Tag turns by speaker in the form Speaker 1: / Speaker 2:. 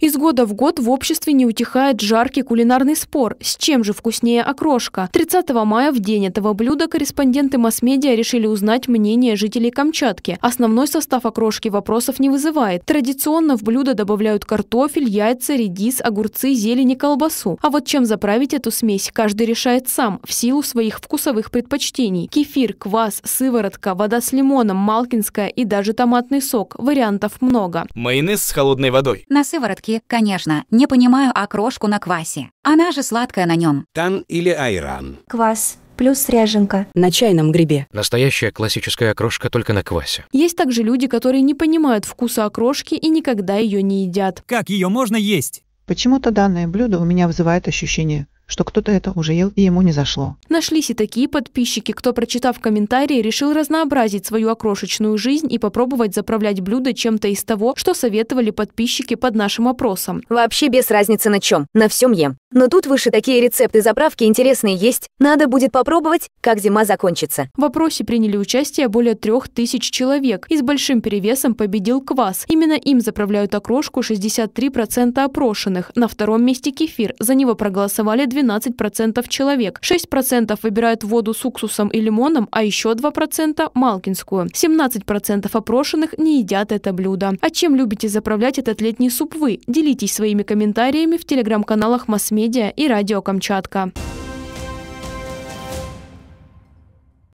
Speaker 1: Из года в год в обществе не утихает жаркий кулинарный спор. С чем же вкуснее окрошка? 30 мая, в день этого блюда, корреспонденты масс-медиа решили узнать мнение жителей Камчатки. Основной состав окрошки вопросов не вызывает. Традиционно в блюдо добавляют картофель, яйца, редис, огурцы, зелень и колбасу. А вот чем заправить эту смесь, каждый решает сам, в силу своих вкусовых предпочтений. Кефир, квас, сыворотка, вода с лимоном, малкинская и даже томатный сок. Вариантов много. Майонез с холодной водой. На сыворотке сладкие, конечно. Не понимаю окрошку а на квасе. Она же сладкая на нем. Тан или айран? Квас плюс ряженка. На чайном грибе. Настоящая классическая окрошка только на квасе. Есть также люди, которые не понимают вкуса окрошки и никогда ее не едят. Как ее можно есть? Почему-то данное блюдо у меня вызывает ощущение что кто-то это уже ел и ему не зашло. Нашлись и такие подписчики, кто, прочитав комментарии, решил разнообразить свою окрошечную жизнь и попробовать заправлять блюдо чем-то из того, что советовали подписчики под нашим опросом. Вообще без разницы на чем, на всем ем. Но тут выше такие рецепты заправки интересные есть. Надо будет попробовать, как зима закончится. В опросе приняли участие более трех тысяч человек. И с большим перевесом победил квас. Именно им заправляют окрошку 63% опрошенных. На втором месте кефир. За него проголосовали 12% человек. 6% выбирают воду с уксусом и лимоном, а еще 2% – малкинскую. 17% опрошенных не едят это блюдо. А чем любите заправлять этот летний суп вы? Делитесь своими комментариями в телеграм-каналах масс-медиа и радио Камчатка.